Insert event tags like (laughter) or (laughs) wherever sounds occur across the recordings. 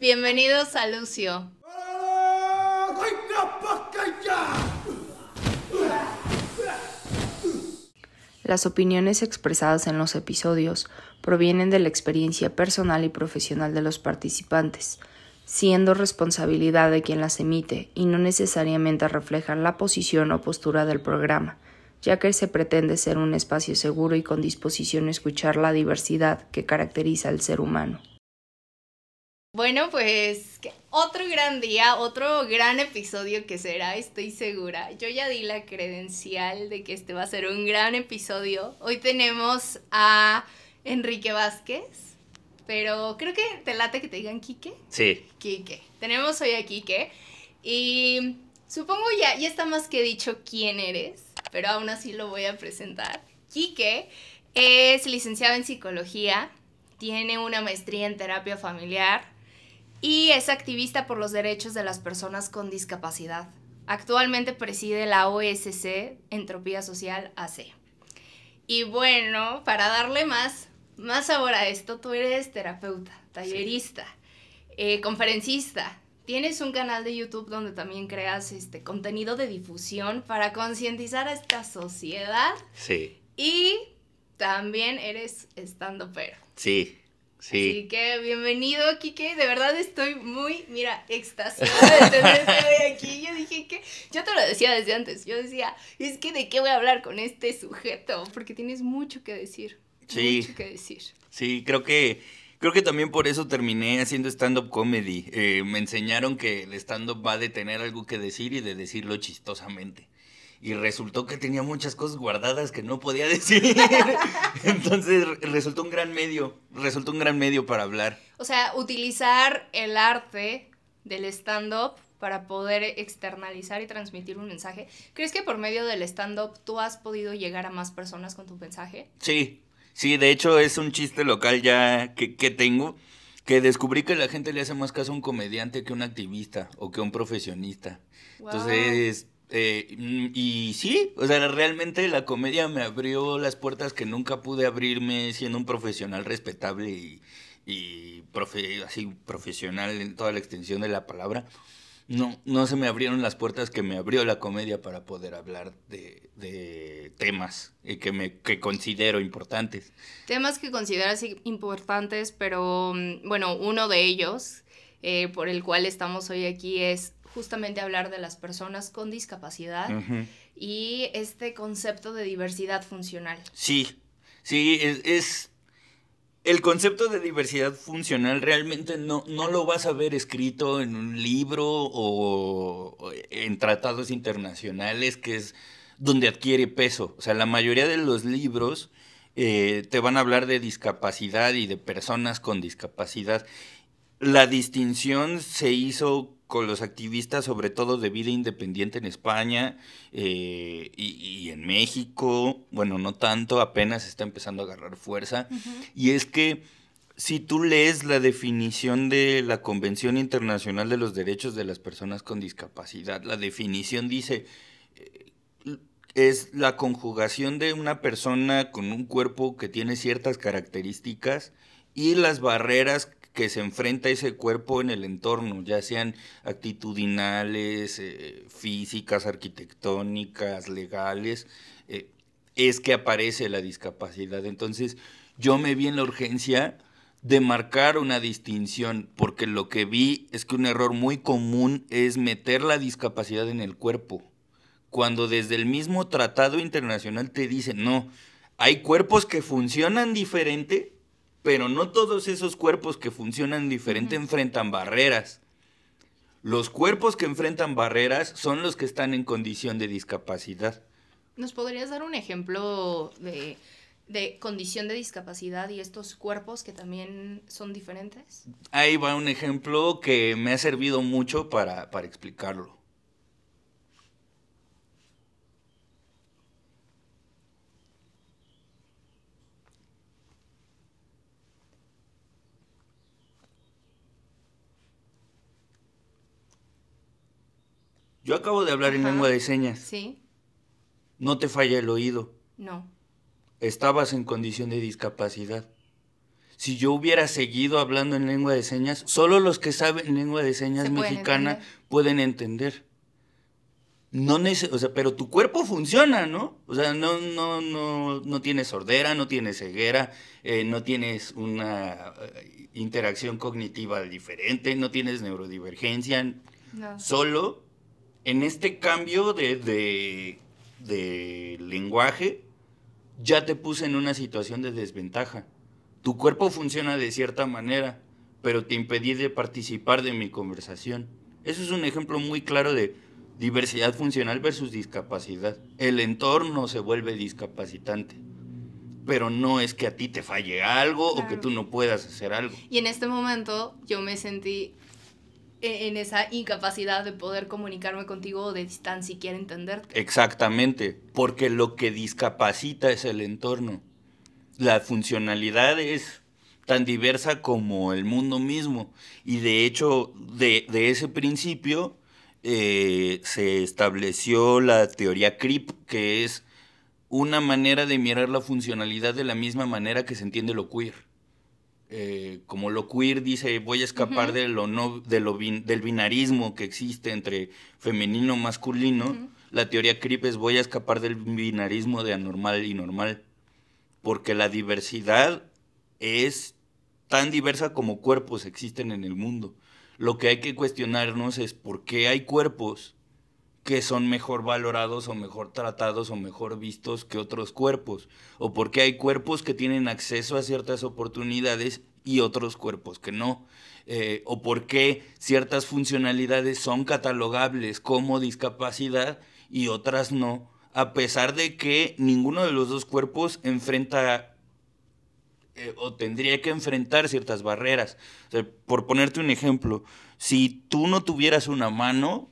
Bienvenidos a Lucio. Las opiniones expresadas en los episodios provienen de la experiencia personal y profesional de los participantes, siendo responsabilidad de quien las emite y no necesariamente reflejan la posición o postura del programa, ya que se pretende ser un espacio seguro y con disposición a escuchar la diversidad que caracteriza al ser humano. Bueno, pues otro gran día, otro gran episodio que será, estoy segura. Yo ya di la credencial de que este va a ser un gran episodio. Hoy tenemos a Enrique Vázquez, pero creo que te late que te digan Quique. Sí. Quique. Tenemos hoy a Quique y supongo ya, ya está más que dicho quién eres, pero aún así lo voy a presentar. Quique es licenciado en psicología, tiene una maestría en terapia familiar y es activista por los derechos de las personas con discapacidad. Actualmente preside la OSC Entropía Social AC. Y bueno, para darle más, más sabor a esto, tú eres terapeuta, tallerista, eh, conferencista. Tienes un canal de YouTube donde también creas este contenido de difusión para concientizar a esta sociedad. Sí. Y también eres estando pero. Sí, Sí. Así que bienvenido, Kike. De verdad estoy muy, mira, extasiada de tenerte hoy aquí. Yo dije que, yo te lo decía desde antes, yo decía, es que de qué voy a hablar con este sujeto, porque tienes mucho que decir. Mucho que decir. Sí, creo que, creo que también por eso terminé haciendo stand-up comedy. Eh, me enseñaron que el stand-up va de tener algo que decir y de decirlo chistosamente y resultó que tenía muchas cosas guardadas que no podía (laughs) decir. (laughs) Entonces resultó un gran medio, resultó un gran medio para hablar. O sea, utilizar el arte del stand-up para poder externalizar y transmitir un mensaje. ¿Crees que por medio del stand-up tú has podido llegar a más personas con tu mensaje? Sí, sí, de hecho es un chiste local ya que, tengo, que descubrí que la gente le hace más caso a un comediante que a un activista o que a un profesionista. Entonces eh, mm, y sí, o sea, realmente la comedia me abrió las puertas que nunca pude abrirme siendo un profesional respetable y, así profesional en toda la extensión de la palabra. No, no se me abrieron las puertas que me abrió la comedia para poder hablar de, temas eh, que, me, que considero importantes. Temas que consideras importantes, pero mm, bueno, uno de ellos eh, por el cual estamos hoy aquí es justamente hablar de las personas con discapacidad y este concepto de diversidad funcional. Sí, sí, es, el concepto de diversidad funcional realmente no, no lo vas a ver escrito en un libro o en tratados internacionales, que es donde adquiere peso. O sea, la mayoría de los libros eh, te van a hablar de discapacidad y de personas con discapacidad. La distinción se hizo con los activistas, sobre todo de vida independiente en España eh, y, en México, bueno, no tanto, apenas está empezando a agarrar fuerza. Y es que si tú lees la definición de la Convención Internacional de los Derechos de las Personas con Discapacidad, la definición dice, eh, es la conjugación de una persona con un cuerpo que tiene ciertas características y las barreras que se enfrenta ese cuerpo en el entorno, ya sean actitudinales, eh, físicas, arquitectónicas, legales, eh, es que aparece la discapacidad. Entonces, yo me vi en la urgencia de marcar una distinción, porque lo que vi es que un error muy común es meter la discapacidad en el cuerpo, cuando desde el mismo tratado internacional te dicen, no, hay cuerpos que funcionan diferente pero no todos esos cuerpos que funcionan diferente enfrentan barreras. Los cuerpos que enfrentan barreras son los que están en condición de discapacidad. ¿Nos podrías dar un ejemplo de, condición de discapacidad y estos cuerpos que también son diferentes? Ahí va un ejemplo que me ha servido mucho para explicarlo. Yo acabo de hablar en lengua de señas. Sí. No te falla el oído. No. Estabas en condición de discapacidad. Si yo hubiera seguido hablando en lengua de señas, solo los que saben lengua de señas mexicana pueden entender. No o sea, pero tu cuerpo funciona, ¿no? O sea, no, no, no, no tienes sordera, no tienes ceguera, eh, no tienes una eh, interacción cognitiva diferente, no tienes neurodivergencia. No. Solo en este cambio de, lenguaje, ya te puse en una situación de desventaja. Tu cuerpo funciona de cierta manera, pero te impedí de participar de mi conversación. Eso es un ejemplo muy claro de diversidad funcional versus discapacidad. El entorno se vuelve discapacitante, pero no es que a ti te falle algo o que tú no puedas hacer algo. Y en este momento yo me sentí e-, en esa incapacidad de poder comunicarme contigo de distancia y siquiera entenderte. Exactamente, porque lo que discapacita es el entorno. La funcionalidad es tan diversa como el mundo mismo. Y de hecho, de, ese principio eh, se estableció la teoría CRIP, que es una manera de mirar la funcionalidad de la misma manera que se entiende lo queer. Eh, como lo queer dice, voy a escapar del binarismo que existe entre femenino y masculino, la teoría creep es voy a escapar del binarismo de anormal y normal, porque la diversidad es tan diversa como cuerpos existen en el mundo. Lo que hay que cuestionarnos es por qué hay cuerpos que son mejor valorados o mejor tratados o mejor vistos que otros cuerpos, o porque hay cuerpos que tienen acceso a ciertas oportunidades y otros cuerpos que no, eh, o porque ciertas funcionalidades son catalogables como discapacidad y otras no, a pesar de que ninguno de los dos cuerpos enfrenta eh, o tendría que enfrentar ciertas barreras. por ponerte un ejemplo, si tú no tuvieras una mano,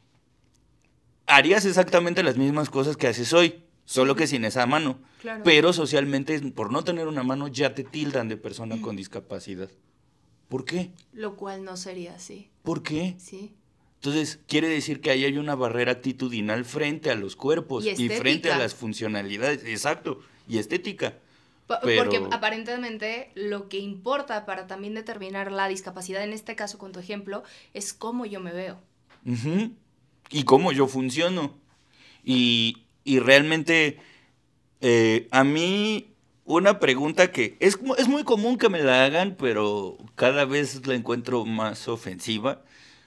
harías exactamente las mismas cosas que haces hoy, solo que sin esa mano. Pero socialmente, por no tener una mano, ya te tildan de persona con discapacidad. ¿Por qué? Lo cual no sería así. ¿Por qué? Sí. Entonces, quiere decir que ahí hay una barrera actitudinal frente a los cuerpos y, frente a las funcionalidades, exacto, y estética. Porque aparentemente lo que importa para también determinar la discapacidad, en este caso con tu ejemplo, es cómo yo me veo y cómo yo funciono. Y, realmente eh, a mí una pregunta que es, es muy común que me la hagan, pero cada vez la encuentro más ofensiva,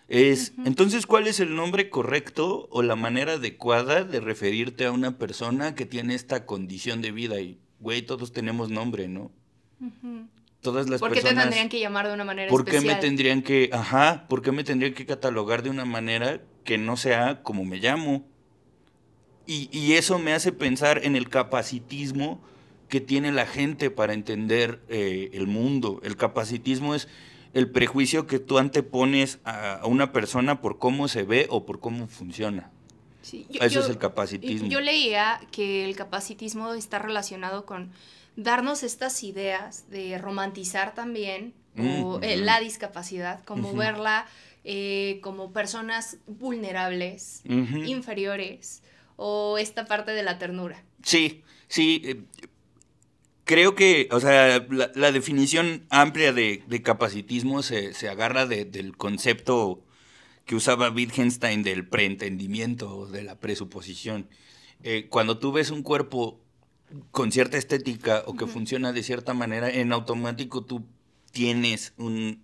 es, entonces, ¿cuál es el nombre correcto o la manera adecuada de referirte a una persona que tiene esta condición de vida? Y, güey, todos tenemos nombre, ¿no? ¿Por qué te tendrían que llamar de una manera especial? ¿Por me tendrían que, ajá, me tendrían que catalogar de una manera que no sea como me llamo? Y, eso me hace pensar en el capacitismo que tiene la gente para entender eh, el mundo. El capacitismo es el prejuicio que tú antepones a, una persona por cómo se ve o por cómo funciona. Sí, Eso es el capacitismo. Yo leía que el capacitismo está relacionado con darnos estas ideas de romantizar también mm. eh, la discapacidad, como verla eh, como personas vulnerables, inferiores, o esta parte de la ternura. Sí, sí. Eh, creo que, o sea, la, definición amplia de, capacitismo se, agarra del concepto que usaba Wittgenstein del preentendimiento, de la presuposición. cuando tú ves un cuerpo con cierta estética o que funciona de cierta manera, en automático tú tienes un,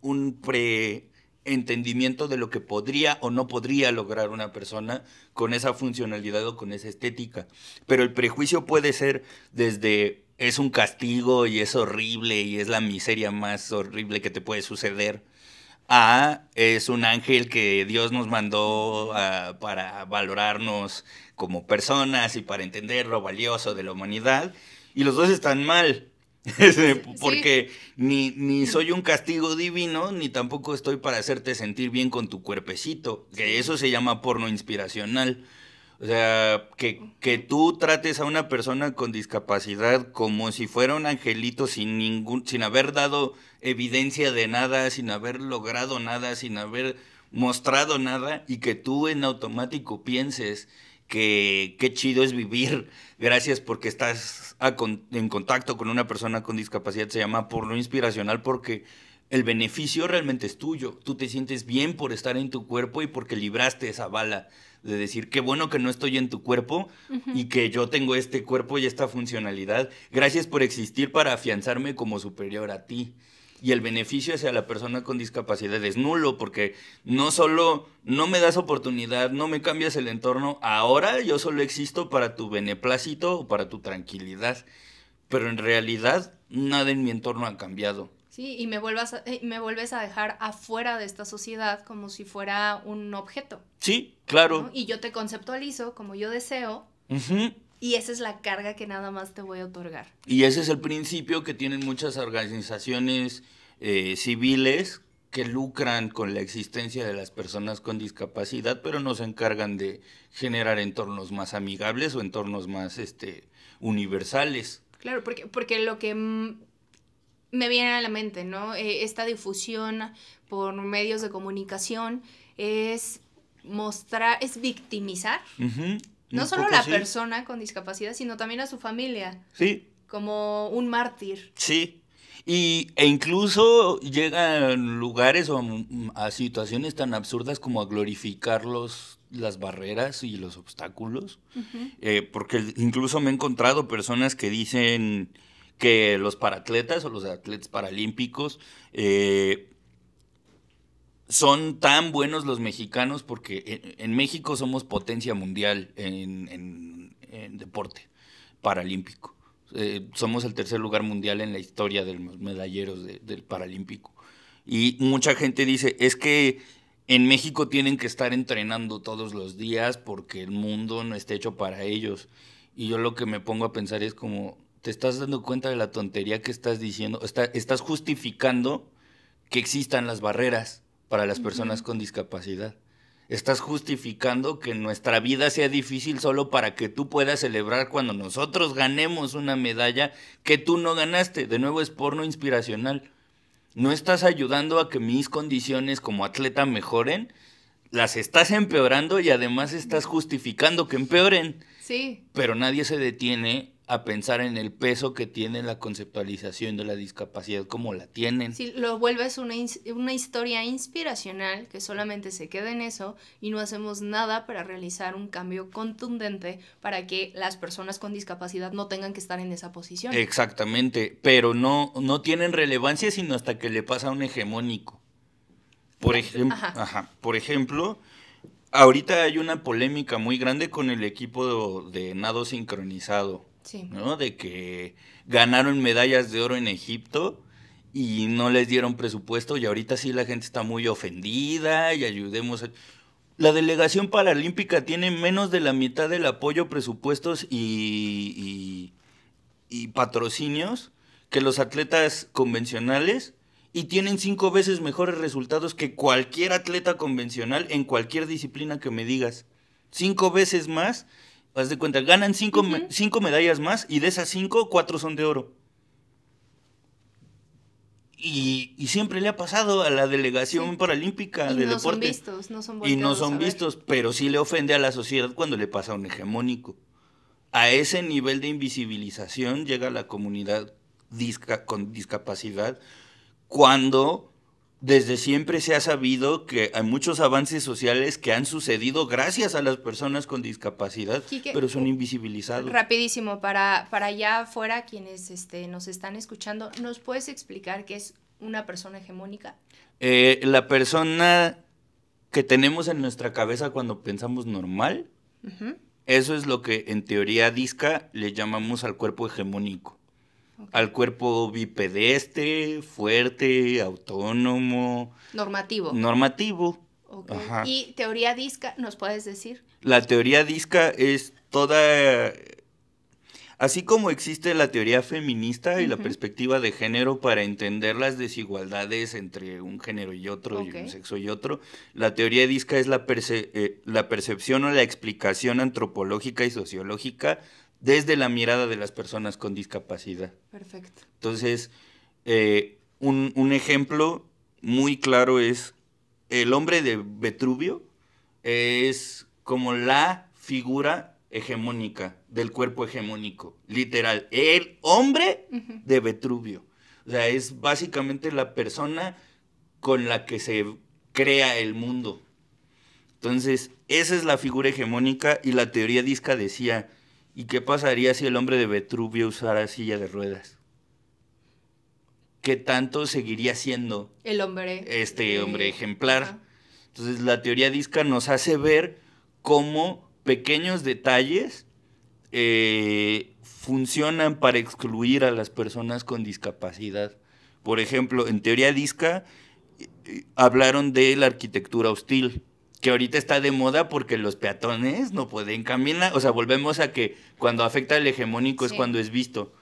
un preentendimiento de lo que podría o no podría lograr una persona con esa funcionalidad o con esa estética. Pero el prejuicio puede ser desde es un castigo y es horrible y es la miseria más horrible que te puede suceder. A es un ángel que Dios nos mandó para valorarnos como personas y para entender lo valioso de la humanidad, y los dos están mal. (laughs) Porque ni, ni, soy un castigo divino, ni tampoco estoy para hacerte sentir bien con tu cuerpecito, que eso se llama porno inspiracional. O sea, que, que tú trates a una persona con discapacidad como si fuera un angelito sin ningún, sin haber dado evidencia de nada, sin haber logrado nada, sin haber mostrado nada, y que tú en automático pienses que qué chido es vivir. Gracias porque estás en contacto con una persona con discapacidad. Se llama por lo inspiracional porque el beneficio realmente es tuyo. Tú te sientes bien por estar en tu cuerpo y porque libraste esa bala de decir, qué bueno que no estoy en tu cuerpo y que yo tengo este cuerpo y esta funcionalidad. Gracias por existir para afianzarme como superior a ti y el beneficio hacia la persona con discapacidad es nulo, porque no solo no me das oportunidad, no me cambias el entorno, ahora yo solo existo para tu beneplácito o para tu tranquilidad, pero en realidad nada en mi entorno ha cambiado. Sí, y me, vuelvas me vuelves a dejar afuera de esta sociedad como si fuera un objeto. Sí, claro. Y yo te conceptualizo como yo deseo. Y esa es la carga que nada más te voy a otorgar. Y ese es el principio que tienen muchas organizaciones eh, civiles que lucran con la existencia de las personas con discapacidad, pero no se encargan de generar entornos más amigables o entornos más este, universales. Claro, porque, porque lo que me viene a la mente, ¿no? Eh, esta difusión por medios de comunicación es mostrar, es victimizar. No solo a la persona con discapacidad, sino también a su familia. Sí. Como un mártir. Sí. Y, e incluso llegan lugares o mm, a, situaciones tan absurdas como a glorificar los, las barreras y los obstáculos. Eh, porque incluso me he encontrado personas que dicen que los paratletas o los atletas paralímpicos eh, son tan buenos los mexicanos porque e, en, México somos potencia mundial en deporte paralímpico. Eh, somos el tercer lugar mundial en la historia de los medalleros del Paralímpico. Y mucha gente dice, es que en México tienen que estar entrenando todos los días porque el mundo no está hecho para ellos. Y yo lo que me pongo a pensar es como, ¿te estás dando cuenta de la tontería que estás diciendo? estás justificando que existan las barreras para las personas con discapacidad estás justificando que nuestra vida sea difícil solo para que tú puedas celebrar cuando nosotros ganemos una medalla que tú no ganaste. De nuevo es porno inspiracional. No estás ayudando a que mis condiciones como atleta mejoren, las estás empeorando y además estás justificando que empeoren. Sí. Pero nadie se detiene a pensar en el peso que tiene la conceptualización de la discapacidad como la tienen. Si lo vuelves una, historia inspiracional que solamente se queda en eso y no hacemos nada para realizar un cambio contundente para que las personas con discapacidad no tengan que estar en esa posición. Exactamente, pero no, no tienen relevancia sino hasta que le pasa a un hegemónico. Por, por ejemplo, ahorita hay una polémica muy grande con el equipo de nado sincronizado ¿no? De que ganaron medallas de oro en Egipto y no les dieron presupuesto y ahorita sí la gente está muy ofendida y ayudemos La delegación paralímpica tiene menos de la mitad del apoyo, presupuestos y, y, y patrocinios que los atletas convencionales y tienen cinco veces mejores resultados que cualquier atleta convencional en cualquier disciplina que me digas. Cinco veces más Haz de cuenta, ganan cinco, medallas más y de esas cinco, cuatro son de oro. Y, siempre le ha pasado a la delegación paralímpica y no Son vistos, no son Y no son vistos, pero sí le ofende a la sociedad cuando le pasa a un hegemónico. A ese nivel de invisibilización llega la comunidad con discapacidad cuando desde siempre se ha sabido que hay muchos avances sociales que han sucedido gracias a las personas con discapacidad, pero son invisibilizados. Rapidísimo, para, allá afuera, quienes este, nos están escuchando, ¿nos puedes explicar qué es una persona hegemónica? Eh, la persona que tenemos en nuestra cabeza cuando pensamos normal, eso es lo que en teoría disca le llamamos al cuerpo hegemónico. Al cuerpo bipedeste, fuerte, autónomo. Normativo. Normativo. ¿Y teoría disca nos puedes decir? La teoría disca es toda... Así como existe la teoría feminista y la perspectiva de género para entender las desigualdades entre un género y otro, y un sexo y otro, la teoría disca es la, eh, la percepción o la explicación antropológica y sociológica desde la mirada de las personas con discapacidad. Perfecto. Entonces, eh, un, ejemplo muy claro es el hombre de Vetruvio es como la figura hegemónica del cuerpo hegemónico, literal, el hombre de Vetruvio. O sea, es básicamente la persona con la que se crea el mundo. Entonces, esa es la figura hegemónica y la teoría disca decía, ¿Y qué pasaría si el hombre de Vetruvio usara silla de ruedas? ¿Qué tanto seguiría siendo el hombre este hombre ejemplar? Entonces la teoría disca nos hace ver cómo pequeños detalles eh, funcionan para excluir a las personas con discapacidad. Por ejemplo, en teoría disca eh, eh, hablaron de la arquitectura hostil que ahorita está de moda porque los peatones no pueden caminar. O sea, volvemos a que cuando afecta al hegemónico es cuando es visto.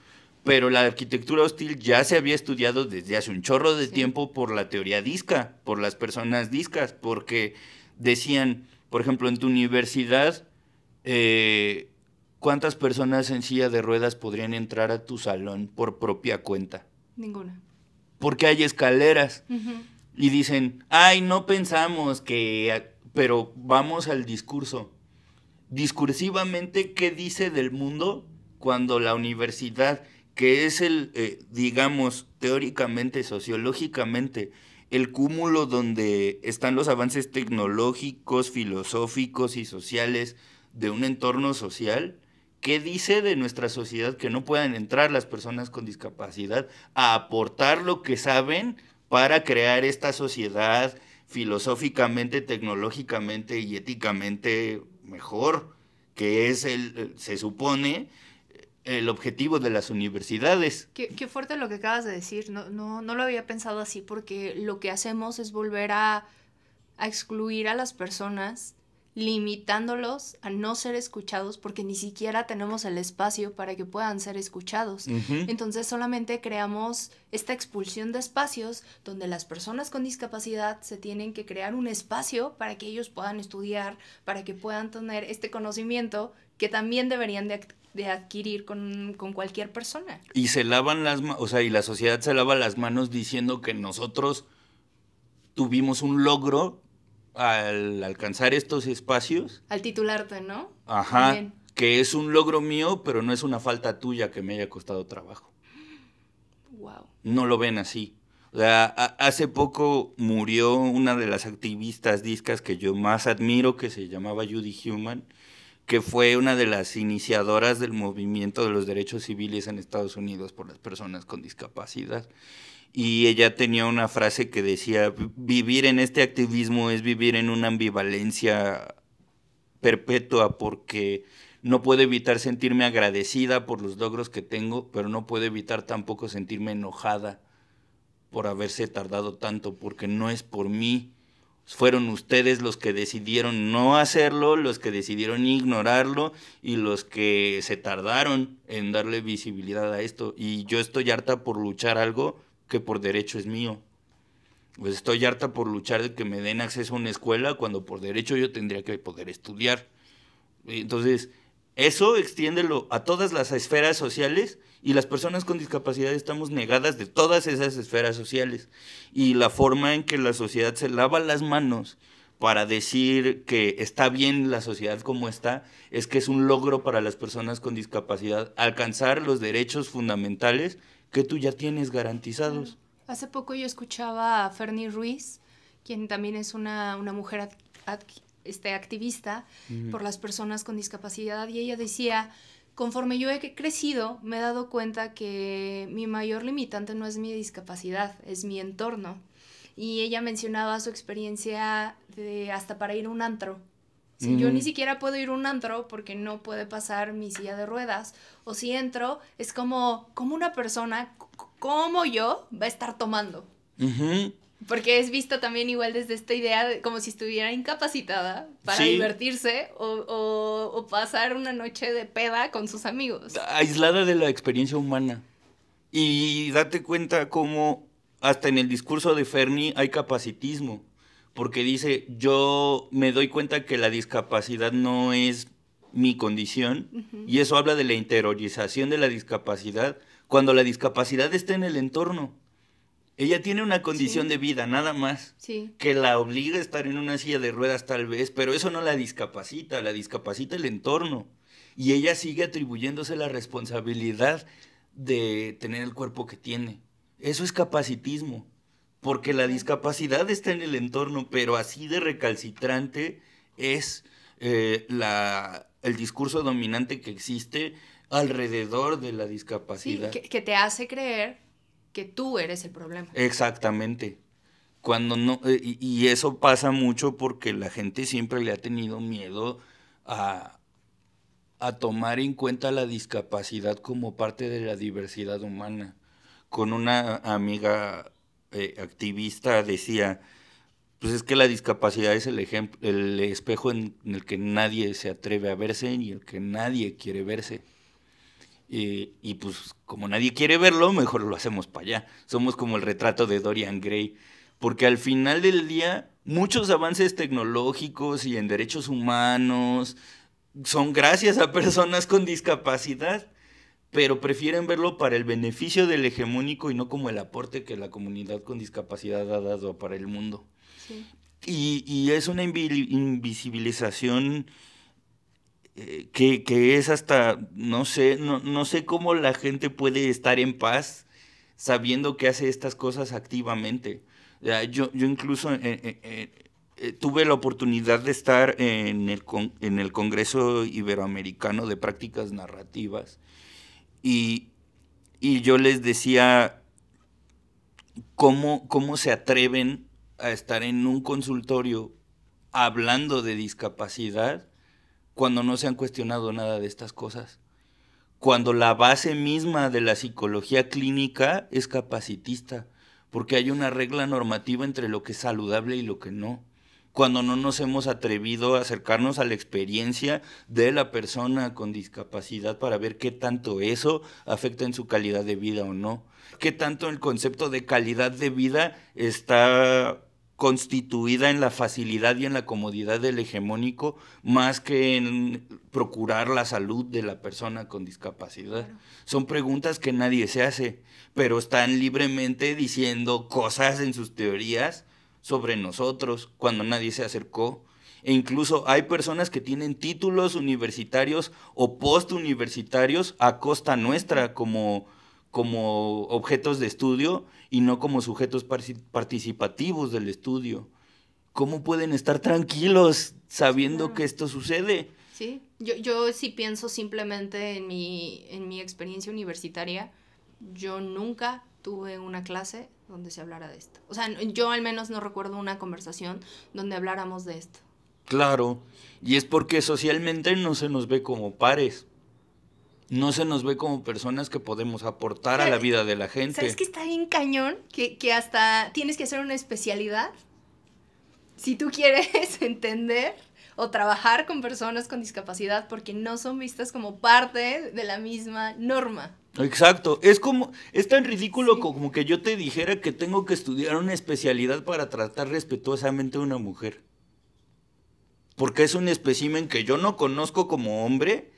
Pero la arquitectura hostil ya se había estudiado desde hace un chorro de tiempo por la teoría disca, por las personas discas, porque decían, por ejemplo, en tu universidad, eh, ¿cuántas personas en silla de ruedas podrían entrar a tu salón por propia cuenta? Ninguna. Porque hay escaleras. Y dicen, ay, no pensamos que pero vamos al discurso. Discursivamente, ¿qué dice del mundo cuando la universidad, que es el, eh, digamos, teóricamente, sociológicamente, el cúmulo donde están los avances tecnológicos, filosóficos y sociales de un entorno social, ¿qué dice de nuestra sociedad que no puedan entrar las personas con discapacidad a aportar lo que saben para crear esta sociedad filosóficamente, tecnológicamente y éticamente mejor, que es el, se supone, el objetivo de las universidades. Qué, fuerte lo que acabas de decir, no, no, no, lo había pensado así, porque lo que hacemos es volver a, a excluir a las personas limitándolos a no ser escuchados porque ni siquiera tenemos el espacio para que puedan ser escuchados. Entonces solamente creamos esta expulsión de espacios donde las personas con discapacidad se tienen que crear un espacio para que ellos puedan estudiar, para que puedan tener este conocimiento que también deberían de adquirir con, cualquier persona. Y se lavan las o y la sociedad se lava las manos diciendo que nosotros tuvimos un logro al alcanzar estos espacios. Al titularte, ¿no? Ajá. Que es un logro mío, pero no es una falta tuya que me haya costado trabajo. Wow. No lo ven así. O sea, hace poco murió una de las activistas discas que yo más admiro, que se llamaba Judy Human, que fue una de las iniciadoras del movimiento de los derechos civiles en Estados Unidos por las personas con discapacidad y ella tenía una frase que decía, vivir en este activismo es vivir en una ambivalencia perpetua porque no puedo evitar sentirme agradecida por los logros que tengo, pero no puedo evitar tampoco sentirme enojada por haberse tardado tanto, porque no es por mí. Fueron ustedes los que decidieron no hacerlo, los que decidieron ignorarlo y los que se tardaron en darle visibilidad a esto. Y yo estoy harta por luchar algo que por derecho es mío. Pues estoy harta por luchar de que me den acceso a una escuela cuando por derecho yo tendría que poder estudiar. Entonces, eso extiéndelo a todas las esferas sociales y las personas con discapacidad estamos negadas de todas esas esferas sociales. Y la forma en que la sociedad se lava las manos para decir que está bien la sociedad como está es que es un logro para las personas con discapacidad alcanzar los derechos fundamentales que tú ya tienes garantizados. Hace poco yo escuchaba a Fernie Ruiz, quien también es una, mujer este, activista por las personas con discapacidad, y ella decía, conforme yo he crecido, me he dado cuenta que mi mayor limitante no es mi discapacidad, es mi entorno. Y ella mencionaba su experiencia de hasta para ir a un antro yo ni siquiera puedo ir a un antro porque no puede pasar mi silla de ruedas. O si entro, es como, como una persona como yo va a estar tomando. Porque es vista también igual desde esta idea de, como si estuviera incapacitada para divertirse o, o, pasar una noche de peda con sus amigos. Aislada de la experiencia humana. Y date cuenta cómo hasta en el discurso de Fermi hay capacitismo porque dice, yo me doy cuenta que la discapacidad no es mi condición, y eso habla de la interiorización de la discapacidad, cuando la discapacidad está en el entorno. Ella tiene una condición de vida, nada más, que la obliga a estar en una silla de ruedas tal vez, pero eso no la discapacita, la discapacita el entorno. Y ella sigue atribuyéndose la responsabilidad de tener el cuerpo que tiene. Eso es capacitismo porque la discapacidad está en el entorno, pero así de recalcitrante es eh, la, el discurso dominante que existe alrededor de la discapacidad. Sí, que, te hace creer que tú eres el problema. Exactamente. Cuando no, eh, y, eso pasa mucho porque la gente siempre le ha tenido miedo a, a tomar en cuenta la discapacidad como parte de la diversidad humana. Con una amiga eh, activista decía, pues es que la discapacidad es el, ejemplo, el espejo en, el que nadie se atreve a verse y el que nadie quiere verse. y pues como nadie quiere verlo, mejor lo hacemos para allá. Somos como el retrato de Dorian Gray, porque al final del día muchos avances tecnológicos y en derechos humanos son gracias a personas con discapacidad pero prefieren verlo para el beneficio del hegemónico y no como el aporte que la comunidad con discapacidad ha dado para el mundo. Y, es una invisibilización eh, que, es hasta, no sé, no, no, sé cómo la gente puede estar en paz sabiendo que hace estas cosas activamente. Yo, incluso eh, eh, tuve la oportunidad de estar en el, en el Congreso Iberoamericano de Prácticas Narrativas y, yo les decía, ¿cómo, ¿cómo se atreven a estar en un consultorio hablando de discapacidad cuando no se han cuestionado nada de estas cosas? Cuando la base misma de la psicología clínica es capacitista, porque hay una regla normativa entre lo que es saludable y lo que no cuando no nos hemos atrevido a acercarnos a la experiencia de la persona con discapacidad para ver qué tanto eso afecta en su calidad de vida o no, qué tanto el concepto de calidad de vida está constituida en la facilidad y en la comodidad del hegemónico más que en procurar la salud de la persona con discapacidad. Son preguntas que nadie se hace, pero están libremente diciendo cosas en sus teorías sobre nosotros cuando nadie se acercó. E incluso hay personas que tienen títulos universitarios o postuniversitarios a costa nuestra como, como objetos de estudio y no como sujetos participativos del estudio. ¿Cómo pueden estar tranquilos sabiendo que esto sucede? Sí, yo, yo sí pienso simplemente en en mi experiencia universitaria. Yo nunca tuve una clase donde se hablara de esto. O sea, yo al menos no recuerdo una conversación donde habláramos de esto. Claro, y es porque socialmente no se nos ve como pares. No se nos ve como personas que podemos aportar a la vida de la gente. ¿Sabes que está bien cañón? Que, que hasta tienes que hacer una especialidad. Si tú quieres (laughs) entender o trabajar con personas con discapacidad porque no son vistas como parte de la misma norma. Exacto, es como, es tan ridículo como que yo te dijera que tengo que estudiar una especialidad para tratar respetuosamente a una mujer. Porque es un espécimen que yo no conozco como hombre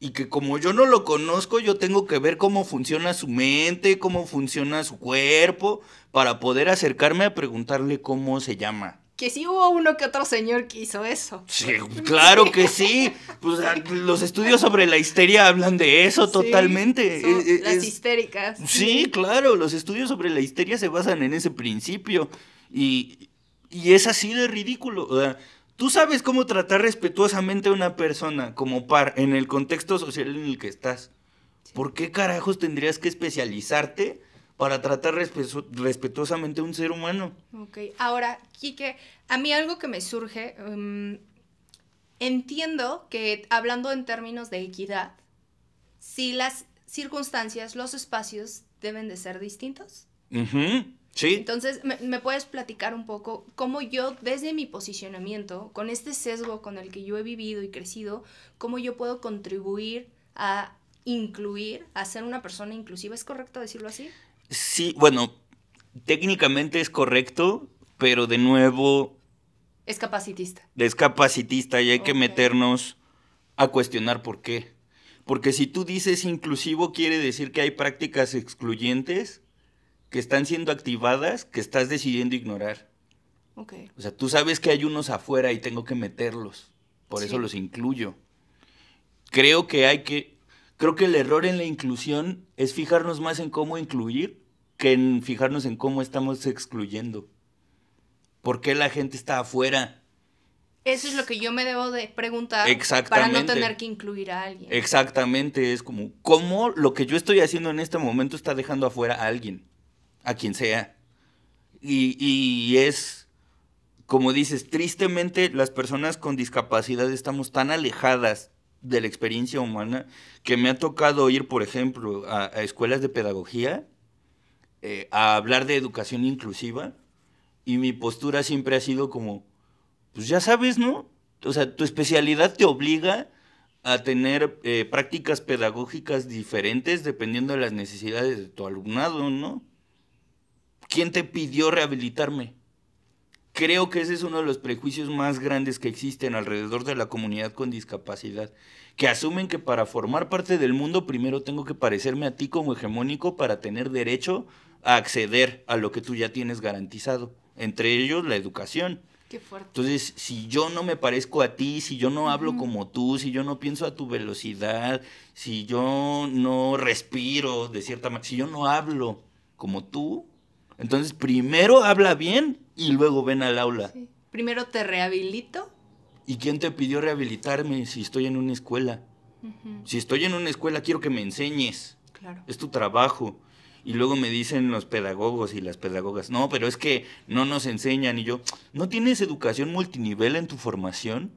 y que como yo no lo conozco, yo tengo que ver cómo funciona su mente, cómo funciona su cuerpo, para poder acercarme a preguntarle cómo se llama que sí hubo uno que otro señor que hizo eso. Sí, claro que sí. Pues, ah, los estudios sobre la histeria hablan de eso totalmente. Eh, eh, las histéricas. Sí, claro, los estudios sobre la histeria se basan en ese principio. Y, y es así de ridículo. O sea, Tú sabes cómo tratar respetuosamente a una persona como par en el contexto social en el que estás. ¿Por qué carajos tendrías que especializarte para tratar respetuosamente a un ser humano. Ok, ahora, Quique, a mí algo que me surge, em, entiendo que hablando en términos de equidad, si las circunstancias, los espacios deben de ser distintos. Sí. Entonces, me, me, puedes platicar un poco cómo yo, desde mi posicionamiento, con este sesgo con el que yo he vivido y crecido, cómo yo puedo contribuir a incluir, a ser una persona inclusiva? ¿Es correcto decirlo así? Sí, bueno, técnicamente es correcto, pero de nuevo... Es capacitista. Es capacitista y hay que meternos a cuestionar por qué. Porque si tú dices inclusivo, quiere decir que hay prácticas excluyentes que están siendo activadas que estás decidiendo ignorar. Okay. O sea, tú sabes que hay unos afuera y tengo que meterlos. Por eso los incluyo. Creo que hay que. Creo que el error en la inclusión es fijarnos más en cómo incluir que en fijarnos en cómo estamos excluyendo. ¿Por qué la gente está afuera? Eso es lo que yo me debo de preguntar para no tener que incluir a alguien. Exactamente, es como, ¿cómo lo que yo estoy haciendo en este momento está dejando afuera a alguien? A quien sea. Y, es, como dices, tristemente las personas con discapacidad estamos tan alejadas de la experiencia humana que me ha tocado ir, por ejemplo, a, a escuelas de pedagogía eh, a hablar de educación inclusiva y mi postura siempre ha sido como, pues ya sabes, ¿no? O sea, tu especialidad te obliga a tener eh, prácticas pedagógicas diferentes dependiendo de las necesidades de tu alumnado, ¿no? ¿Quién te pidió rehabilitarme? Creo que ese es uno de los prejuicios más grandes que existen alrededor de la comunidad con discapacidad, que asumen que para formar parte del mundo primero tengo que parecerme a ti como hegemónico para tener derecho a acceder a lo que tú ya tienes garantizado, entre ellos la educación. Qué fuerte. Entonces, si yo no me parezco a ti, si yo no hablo como tú, si yo no pienso a tu velocidad, si yo no respiro de cierta manera, si yo no hablo como tú, entonces primero habla bien y luego ven al aula. Primero te rehabilito. ¿Y quién te pidió rehabilitarme si estoy en una escuela? Si estoy en una escuela, quiero que me enseñes. Claro. Es tu trabajo. Y luego me dicen los pedagogos y las pedagogas, no, pero es que no nos enseñan. Y yo, ¿no tienes educación multinivel en tu formación?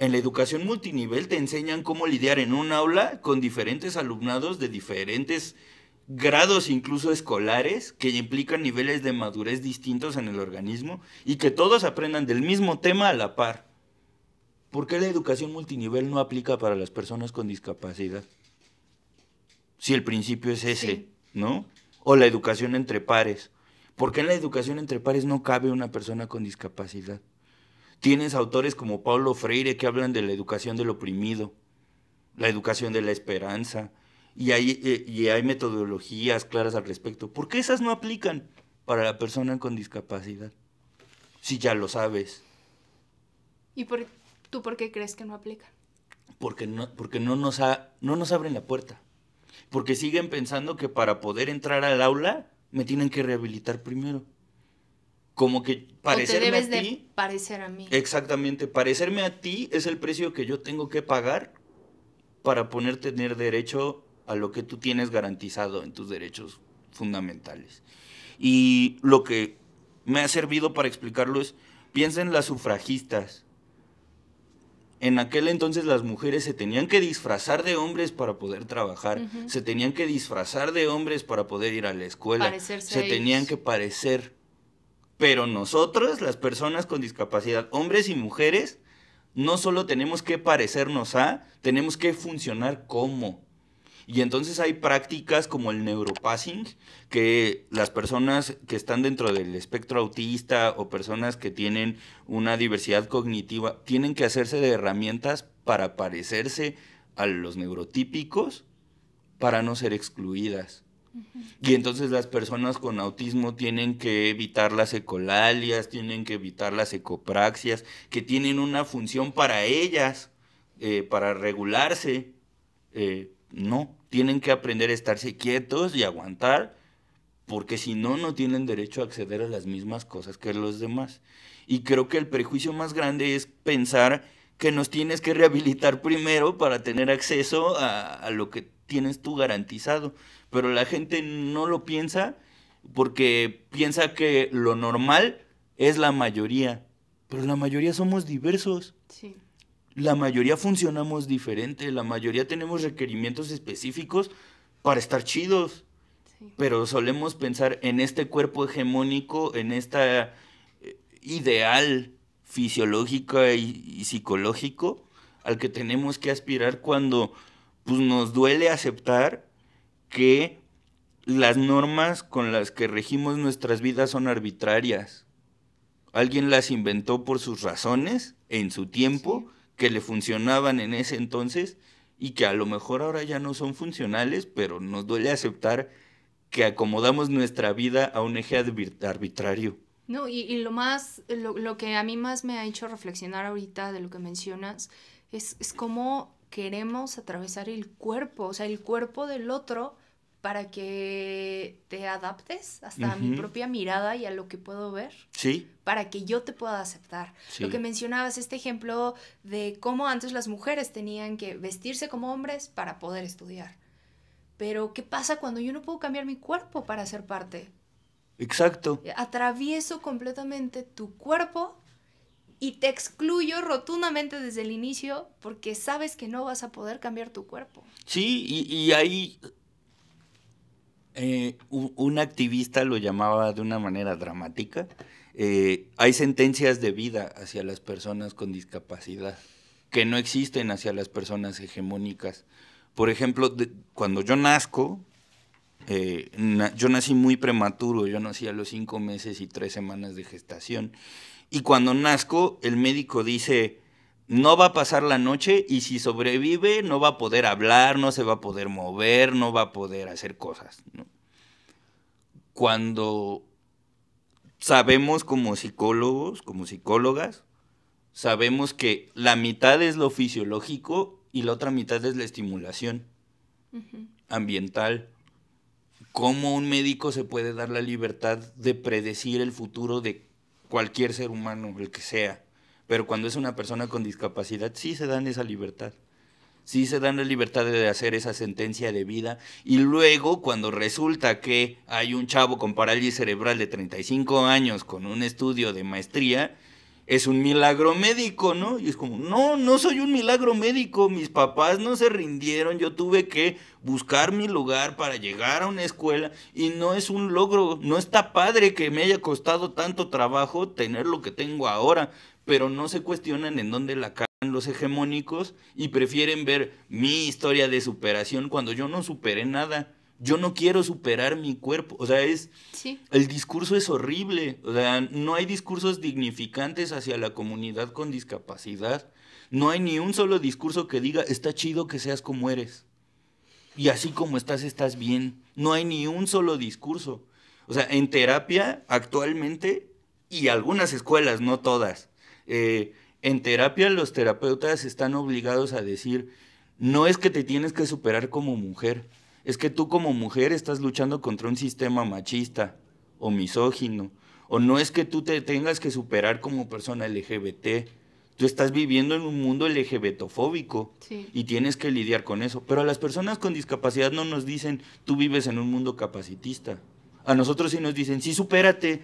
En la educación multinivel te enseñan cómo lidiar en un aula con diferentes alumnados de diferentes grados incluso escolares que implican niveles de madurez distintos en el organismo y que todos aprendan del mismo tema a la par. ¿Por qué la educación multinivel no aplica para las personas con discapacidad? Si el principio es ese. ¿no? O la educación entre pares. Porque en la educación entre pares no cabe una persona con discapacidad. Tienes autores como Paulo Freire que hablan de la educación del oprimido, la educación de la esperanza, eh, y hay, metodologías claras al respecto. ¿Por qué esas no aplican para la persona con discapacidad? Si ya lo sabes. ¿Y por, tú por qué crees que no aplican? Porque no, porque no, nos, no nos abren la puerta porque siguen pensando que para poder entrar al aula me tienen que rehabilitar primero. Como que parecerme te debes De parecer a mí. Exactamente, parecerme a ti es el precio que yo tengo que pagar para poder tener derecho a lo que tú tienes garantizado en tus derechos fundamentales. Y lo que me ha servido para explicarlo es, piensen las sufragistas en aquel entonces las mujeres se tenían que disfrazar de hombres para poder trabajar, se tenían que disfrazar de hombres para poder ir a la escuela, se tenían que parecer. Pero nosotros, las personas con discapacidad, hombres y mujeres, no solo tenemos que parecernos a, tenemos que funcionar como. Y entonces hay prácticas como el neuropassing, que las personas que están dentro del espectro autista o personas que tienen una diversidad cognitiva tienen que hacerse de herramientas para parecerse a los neurotípicos para no ser excluidas. Y entonces las personas con autismo tienen que evitar las ecolalias, tienen que evitar las ecopraxias, que tienen una función para ellas, eh, para regularse. Eh, no, tienen que aprender a estarse quietos y aguantar, porque si no, no tienen derecho a acceder a las mismas cosas que los demás. Y creo que el prejuicio más grande es pensar que nos tienes que rehabilitar primero para tener acceso a, lo que tienes tú garantizado. Pero la gente no lo piensa porque piensa que lo normal es la mayoría. Pero la mayoría somos diversos. Sí la mayoría funcionamos diferente, la mayoría tenemos requerimientos específicos para estar chidos. Pero solemos pensar en este cuerpo hegemónico, en esta eh, ideal fisiológica y, psicológico al que tenemos que aspirar cuando pues, nos duele aceptar que las normas con las que regimos nuestras vidas son arbitrarias. Alguien las inventó por sus razones, en su tiempo, que le funcionaban en ese entonces y que a lo mejor ahora ya no son funcionales, pero nos duele aceptar que acomodamos nuestra vida a un eje arbitrario. No, y, lo más, lo, que a mí más me ha hecho reflexionar ahorita de lo que mencionas es, es cómo queremos atravesar el cuerpo, o sea, el cuerpo del otro para que te adaptes hasta a mi propia mirada y a lo que puedo ver. Sí. Para que yo te pueda aceptar. Lo que mencionabas, este ejemplo de cómo antes las mujeres tenían que vestirse como hombres para poder estudiar. Pero, ¿qué pasa cuando yo no puedo cambiar mi cuerpo para ser parte? Exacto. Eh, atravieso completamente tu cuerpo y te excluyo rotundamente desde el inicio porque sabes que no vas a poder cambiar tu cuerpo. Sí, y, y ahí eh, un activista lo llamaba de una manera dramática, eh, hay sentencias de vida hacia las personas con discapacidad que no existen hacia las personas hegemónicas. Por ejemplo, cuando yo nazco, eh, yo nací muy prematuro, yo nací a los cinco meses y tres semanas de gestación. Y cuando nazco, el médico dice, no va a pasar la noche y si sobrevive no va a poder hablar, no se va a poder mover, no va a poder hacer cosas. Cuando sabemos como psicólogos, como psicólogas, sabemos que la mitad es lo fisiológico y la otra mitad es la estimulación ambiental. ¿Cómo un médico se puede dar la libertad de predecir el futuro de cualquier ser humano, el que sea? Pero cuando es una persona con discapacidad, sí se dan esa libertad. Sí se dan la libertad de hacer esa sentencia de vida. Y luego, cuando resulta que hay un chavo con parálisis cerebral de 35 años con un estudio de maestría, es un milagro médico, ¿no? Y es como, no, no soy un milagro médico, mis papás no se rindieron, yo tuve que buscar mi lugar para llegar a una escuela y no es un logro, no está padre que me haya costado tanto trabajo tener lo que tengo ahora, pero no se cuestionan en dónde la cagan los hegemónicos y prefieren ver mi historia de superación cuando yo no superé nada. Yo no quiero superar mi cuerpo. O sea, es. El discurso es horrible. O sea, no hay discursos dignificantes hacia la comunidad con discapacidad. No hay ni un solo discurso que diga, está chido que seas como eres. Y así como estás, estás bien. No hay ni un solo discurso. O sea, en terapia actualmente y algunas escuelas, no todas, eh, en terapia los terapeutas están obligados a decir, no es que te tienes que superar como mujer, es que tú como mujer estás luchando contra un sistema machista o misógino, o no es que tú te tengas que superar como persona LGBT, tú estás viviendo en un mundo LGBTfóbico y tienes que lidiar con eso. Pero a las personas con discapacidad no nos dicen, tú vives en un mundo capacitista. A nosotros sí nos dicen, sí, supérate,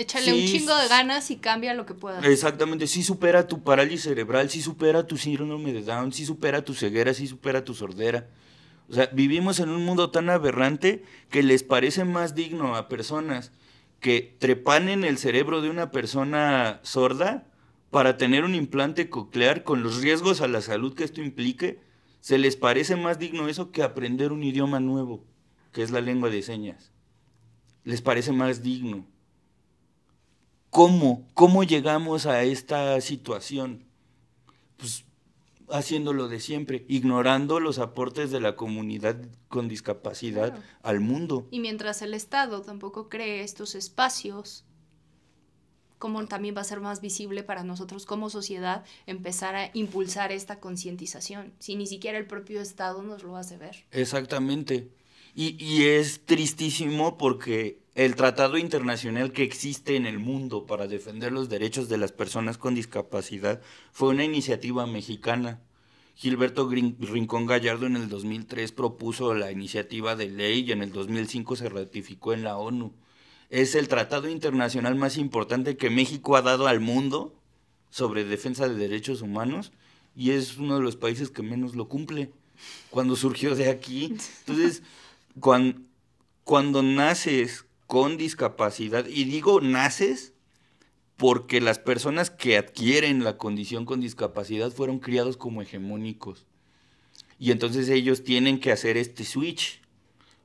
Échale un chingo de ganas y cambia lo que puedas. Exactamente, sí supera tu parálisis cerebral, sí supera tu síndrome de Down, sí supera tu ceguera, sí supera tu sordera. O sea, vivimos en un mundo tan aberrante que les parece más digno a personas que trepanen el cerebro de una persona sorda para tener un implante coclear con los riesgos a la salud que esto implique. Se les parece más digno eso que aprender un idioma nuevo, que es la lengua de señas. Les parece más digno ¿Cómo? ¿Cómo llegamos a esta situación? Pues haciéndolo de siempre, ignorando los aportes de la comunidad con discapacidad al mundo. Y mientras el Estado tampoco cree estos espacios, ¿cómo también va a ser más visible para nosotros como sociedad empezar a impulsar esta concientización, si ni siquiera el propio Estado nos lo hace ver. Exactamente. Y, y es tristísimo porque el tratado internacional que existe en el mundo para defender los derechos de las personas con discapacidad fue una iniciativa mexicana. Gilberto Rincón Gallardo en el 2003 propuso la iniciativa de ley y en el 2005 se ratificó en la ONU. Es el tratado internacional más importante que México ha dado al mundo sobre defensa de derechos humanos y es uno de los países que menos lo cumple cuando surgió de aquí. Entonces, cuando, cuando naces con discapacidad, y digo naces porque las personas que adquieren la condición con discapacidad fueron criados como hegemónicos. Y entonces ellos tienen que hacer este switch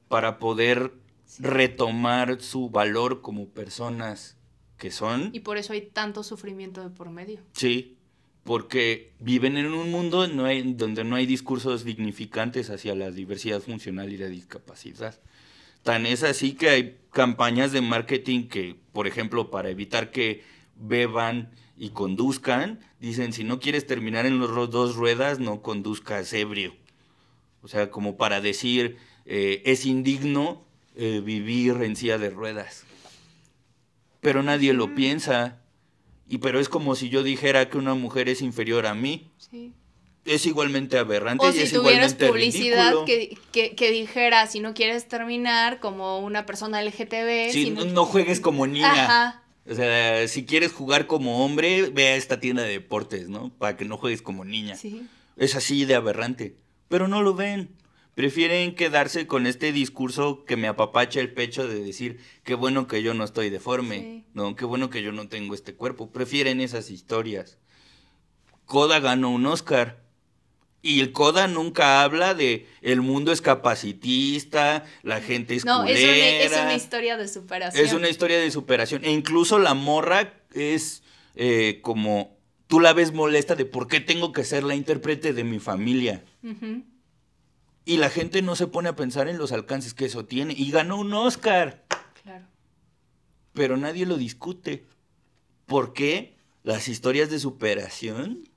para poder retomar su valor como personas que son. Y por eso hay tanto sufrimiento de por medio. Sí, porque viven en un mundo hay, donde no hay discursos dignificantes hacia la diversidad funcional y la discapacidad. Tan es así que hay campañas de marketing que, por ejemplo, para evitar que beban y conduzcan, dicen, si no quieres terminar en los dos ruedas, no conduzcas ebrio. O sea, como para decir, eh, es indigno eh, vivir en silla de ruedas. Pero nadie lo mm. piensa. Y pero es como si yo dijera que una mujer es inferior a mí. Sí es igualmente aberrante y es tuvieras publicidad Que, que, dijera, si no quieres terminar como una persona LGTB... Si, no, juegues como niña. O sea, si quieres jugar como hombre, ve a esta tienda de deportes, ¿no? Para que no juegues como niña. Es así de aberrante. Pero no lo ven. Prefieren quedarse con este discurso que me apapacha el pecho de decir, qué bueno que yo no estoy deforme, ¿no? Qué bueno que yo no tengo este cuerpo. Prefieren esas historias. Koda ganó un Oscar y el Coda nunca habla de el mundo es capacitista, la gente es No, es, una, es, una, historia de superación. Es una historia de superación. E incluso la morra es eh, como... Tú la ves molesta de por qué tengo que ser la intérprete de mi familia. Y la gente no se pone a pensar en los alcances que eso tiene. Y ganó un Oscar. Claro. Pero nadie lo discute. Porque Las historias de superación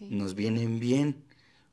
nos vienen bien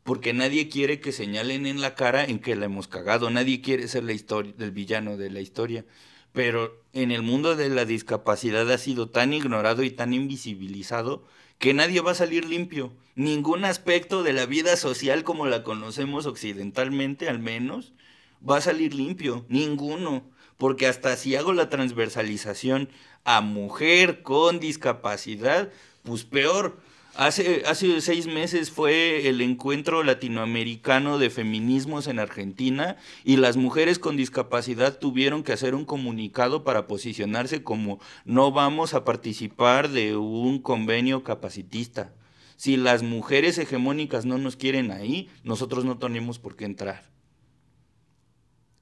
porque nadie quiere que señalen en la cara en que la hemos cagado, nadie quiere ser el villano de la historia. Pero en el mundo de la discapacidad ha sido tan ignorado y tan invisibilizado que nadie va a salir limpio. Ningún aspecto de la vida social como la conocemos occidentalmente, al menos, va a salir limpio. Ninguno. Porque hasta si hago la transversalización a mujer con discapacidad, pues peor, Hace, seis meses fue el encuentro latinoamericano de feminismos en Argentina y las mujeres con discapacidad tuvieron que hacer un comunicado para posicionarse como no vamos a participar de un convenio capacitista. Si las mujeres hegemónicas no nos quieren ahí, nosotros no tenemos por qué entrar.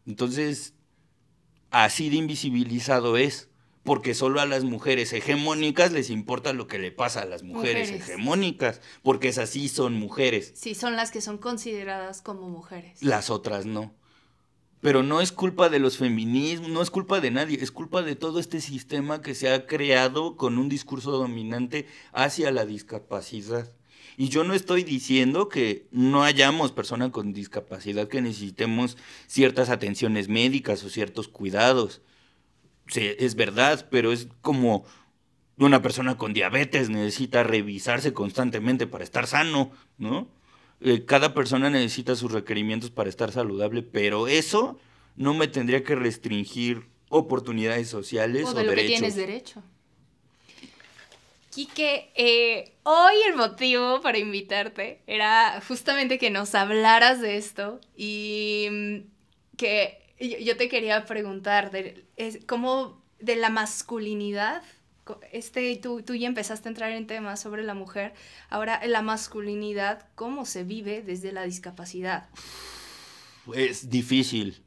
Entonces, así de invisibilizado es porque solo a las mujeres hegemónicas les importa lo que le pasa a las mujeres, hegemónicas, porque esas sí son mujeres. Sí, son las que son consideradas como mujeres. Las otras no. Pero no es culpa de los feminismos, no es culpa de nadie, es culpa de todo este sistema que se ha creado con un discurso dominante hacia la discapacidad. Y yo no estoy diciendo que no hayamos personas con discapacidad que necesitemos ciertas atenciones médicas o ciertos cuidados sí, es verdad, pero es como una persona con diabetes necesita revisarse constantemente para estar sano, ¿no? Eh, cada persona necesita sus requerimientos para estar saludable, pero eso no me tendría que restringir oportunidades sociales o, derechos. o lo Que tienes derecho. Quique, eh, hoy el motivo para invitarte era justamente que nos hablaras de esto y mm, que yo, te quería preguntar, es, ¿cómo de la masculinidad? Este, tú, tú ya empezaste a entrar en temas sobre la mujer. Ahora, la masculinidad, ¿cómo se vive desde la discapacidad? Es difícil,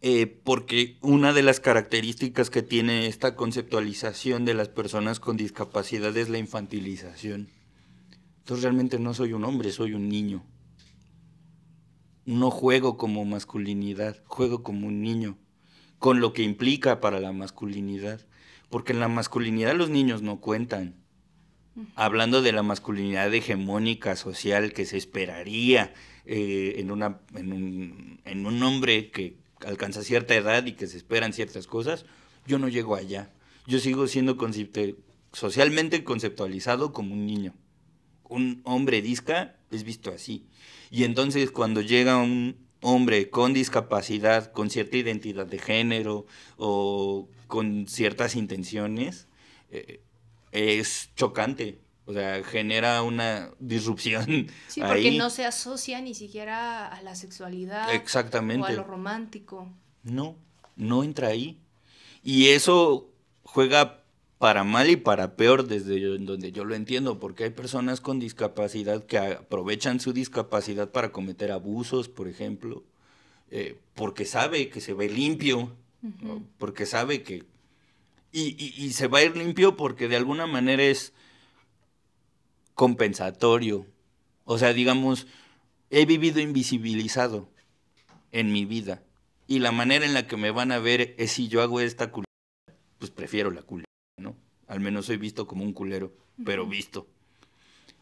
eh, porque una de las características que tiene esta conceptualización de las personas con discapacidad es la infantilización. Entonces realmente no soy un hombre, soy un niño no juego como masculinidad, juego como un niño, con lo que implica para la masculinidad, porque en la masculinidad los niños no cuentan. Hablando de la masculinidad hegemónica social que se esperaría eh, en, una, un, hombre que alcanza cierta edad y que se esperan ciertas cosas, yo no llego allá. Yo sigo siendo socialmente conceptualizado como un niño. Un hombre disca es visto así. Y entonces cuando llega un hombre con discapacidad, con cierta identidad de género o con ciertas intenciones, eh, es chocante. O sea, genera una disrupción. Sí, (laughs) porque no se asocia ni siquiera a la sexualidad. Exactamente. O a lo romántico. No, no entra ahí. Y eso juega para mal y para peor, desde donde yo lo entiendo, porque hay personas con discapacidad que aprovechan su discapacidad para cometer abusos, por ejemplo, eh, porque sabe que se ve limpio, porque sabe que... Y, y, se va a ir limpio porque de alguna manera es compensatorio. O sea, digamos, he vivido invisibilizado en mi vida. Y la manera en la que me van a ver es si yo hago esta cultura, pues prefiero la cultura. ¿no? Al menos soy visto como un culero, pero visto.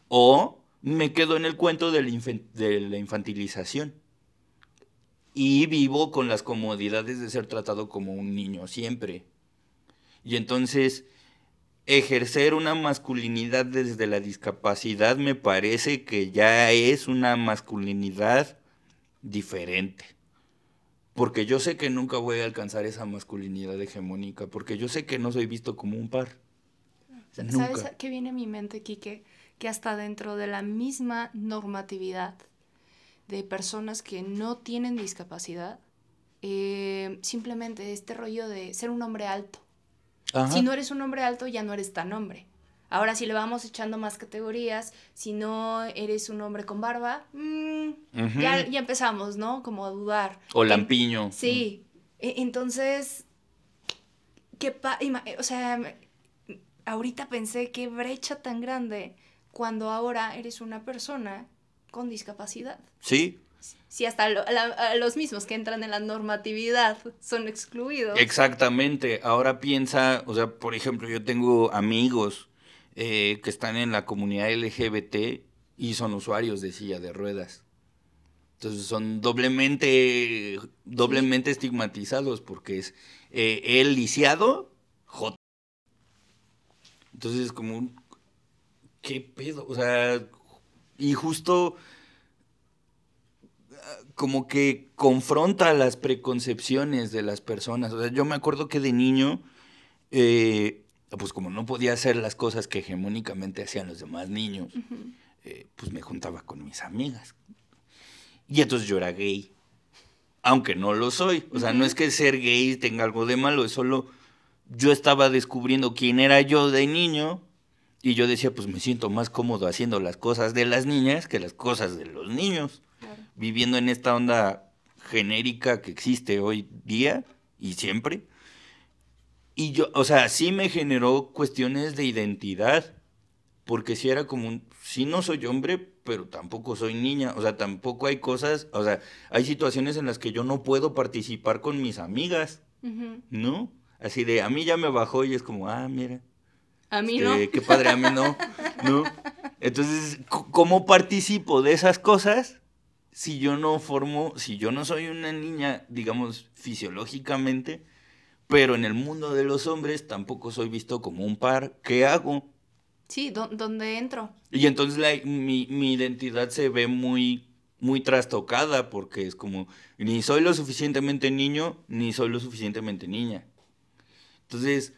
O me quedo en el cuento de la infantilización y vivo con las comodidades de ser tratado como un niño siempre. Y entonces, ejercer una masculinidad desde la discapacidad me parece que ya es una masculinidad diferente porque yo sé que nunca voy a alcanzar esa masculinidad hegemónica, porque yo sé que no soy visto como un par. ¿Sabes qué viene a mi mente, Quique? Que hasta dentro de la misma normatividad de personas que no tienen discapacidad, eh, simplemente este rollo de ser un hombre alto. Si no eres un hombre alto, ya no eres tan hombre. Ahora, si le vamos echando más categorías, si no eres un hombre con barba, mm, ya, empezamos, ¿no? Como a dudar. O lampiño. sí. E, entonces, ¿qué eh, o sea, ahorita pensé qué brecha tan grande cuando ahora eres una persona con discapacidad. Sí. Si hasta los mismos que entran en la normatividad son excluidos. Exactamente. Ahora piensa, o sea, por ejemplo, yo tengo amigos eh, que están en la comunidad LGBT y son usuarios de silla de ruedas. Entonces son doblemente, doblemente estigmatizados porque es eh, el lisiado, J. Entonces es como ¿Qué pedo? O sea, y justo como que confronta las preconcepciones de las personas. O sea, yo me acuerdo que de niño, eh, pues como no podía hacer las cosas que hegemónicamente hacían los demás niños, eh, pues me juntaba con mis amigas. Y entonces yo era gay. Aunque no lo soy. O sea, no es que ser gay tenga algo de malo, es solo yo estaba descubriendo quién era yo de niño y yo decía, pues me siento más cómodo haciendo las cosas de las niñas que las cosas de los niños. Viviendo en esta onda genérica que existe hoy día y siempre. Y yo, o sea, sí me generó cuestiones de identidad, porque si era como un, si no soy hombre, pero tampoco soy niña, o sea, tampoco hay cosas, o sea, hay situaciones en las que yo no puedo participar con mis amigas, ¿no? Así de, a mí ya me bajó y es como, ah, mira. A mí no. Este, Qué padre, a mí no, ¿no? Entonces, ¿cómo participo de esas cosas si yo no formo, si yo no soy una niña, digamos, fisiológicamente, pero en el mundo de los hombres tampoco soy visto como un par? ¿Qué hago? Sí, ¿dónde entro. Y entonces mi, mi identidad se ve muy muy trastocada porque es como ni soy lo suficientemente niño ni soy lo suficientemente niña. Entonces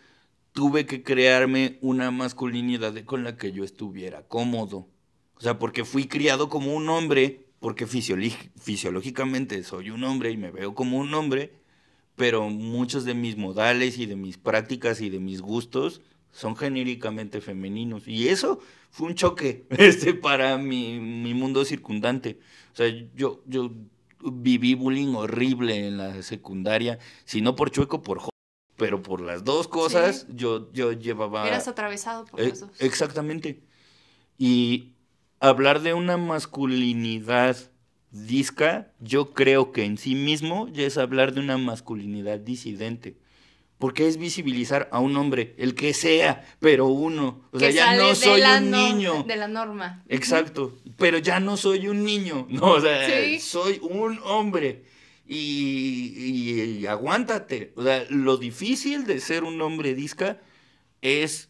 tuve que crearme una masculinidad con la que yo estuviera cómodo. O sea, porque fui criado como un hombre, porque fisiológicamente soy un hombre y me veo como un hombre, pero muchos de mis modales y de mis prácticas y de mis gustos son genéricamente femeninos. Y eso fue un choque (laughs) este, para mi, mundo circundante. O sea, yo, yo viví bullying horrible en la secundaria, si no por chueco, por joven. Pero por las dos cosas, yo, yo llevaba... Eras atravesado por eh, dos. Exactamente. Y hablar de una masculinidad disca, yo creo que en sí mismo ya es hablar de una masculinidad disidente porque es visibilizar a un hombre, el que sea, pero uno. O sea, ya no soy un niño. De la norma. Exacto, pero ya no soy un niño, (laughs) no, o sea, soy un hombre. Y, aguántate. O sea, lo difícil de ser un hombre disca es...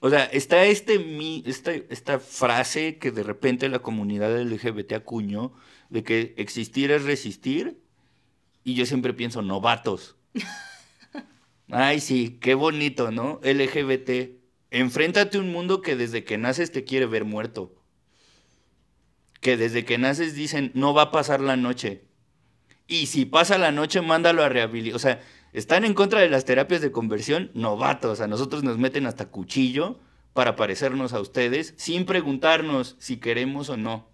O sea, está este, mi, esta, esta frase que de repente la comunidad LGBT acuñó de que existir es resistir. Y yo siempre pienso, novatos. (laughs) Ay, sí, qué bonito, ¿no? LGBT. Enfréntate a un mundo que desde que naces te quiere ver muerto. Que desde que naces dicen, no va a pasar la noche. Y si pasa la noche, mándalo a rehabilitar. O sea, están en contra de las terapias de conversión, novatos. A nosotros nos meten hasta cuchillo para parecernos a ustedes sin preguntarnos si queremos o no.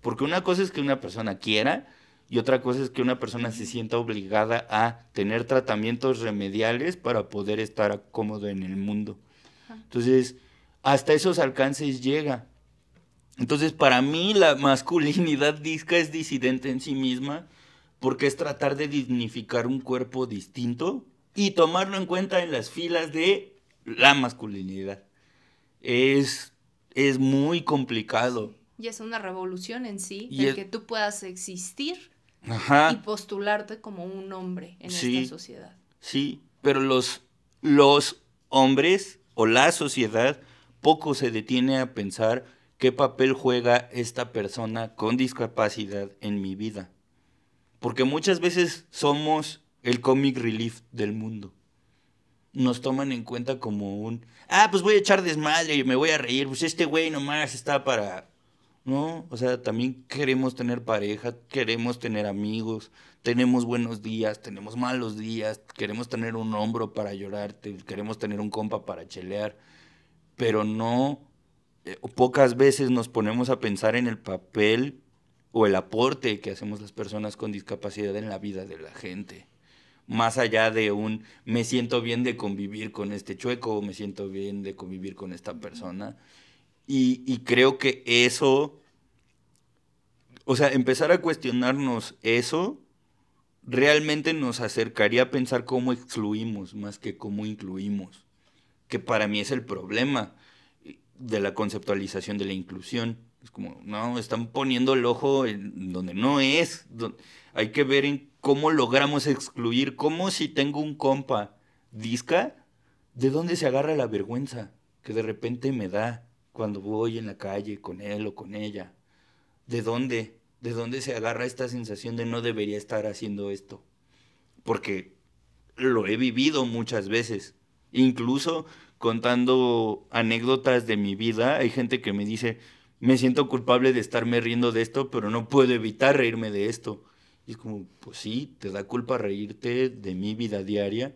Porque una cosa es que una persona quiera y otra cosa es que una persona se sienta obligada a tener tratamientos remediales para poder estar cómodo en el mundo. Entonces, hasta esos alcances llega. Entonces, para mí la masculinidad disca es disidente en sí misma porque es tratar de dignificar un cuerpo distinto y tomarlo en cuenta en las filas de la masculinidad. Es, muy complicado. Y es una revolución en sí, y que tú puedas existir y postularte como un hombre en esta sociedad. Sí, pero los, los hombres o la sociedad poco se detiene a pensar qué papel juega esta persona con discapacidad en mi vida. Porque muchas veces somos el comic relief del mundo. Nos toman en cuenta como un, ah, pues voy a echar desmadre y me voy a reír, pues este güey nomás está para ¿no? O sea, también queremos tener pareja, queremos tener amigos, tenemos buenos días, tenemos malos días, queremos tener un hombro para llorarte, queremos tener un compa para chelear, pero no, eh, pocas veces nos ponemos a pensar en el papel o el aporte que hacemos las personas con discapacidad en la vida de la gente. Más allá de un me siento bien de convivir con este chueco, me siento bien de convivir con esta persona. Y, creo que eso, o sea, empezar a cuestionarnos eso realmente nos acercaría a pensar cómo excluimos más que cómo incluimos, que para mí es el problema de la conceptualización de la inclusión. Es como, no, están poniendo el ojo en donde no es. Hay que ver en cómo logramos excluir, cómo si tengo un compa disca, ¿de dónde se agarra la vergüenza que de repente me da? cuando voy en la calle con él o con ella? ¿De dónde? ¿De dónde se agarra esta sensación de no debería estar haciendo esto? Porque lo he vivido muchas veces. Incluso contando anécdotas de mi vida, hay gente que me dice, me siento culpable de estarme riendo de esto, pero no puedo evitar reírme de esto. Y es como, pues sí, te da culpa reírte de mi vida diaria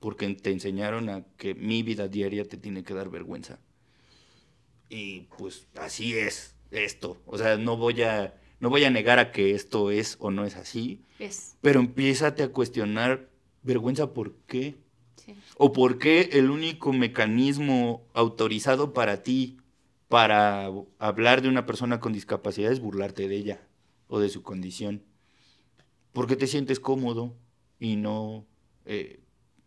porque te enseñaron a que mi vida diaria te tiene que dar vergüenza. Y pues así es esto. O sea, no voy a, no voy a negar a que esto es o no es así. Pero empiezate a cuestionar vergüenza por qué. O por qué el único mecanismo autorizado para ti para hablar de una persona con discapacidad es burlarte de ella o de su condición. Porque te sientes cómodo y no eh,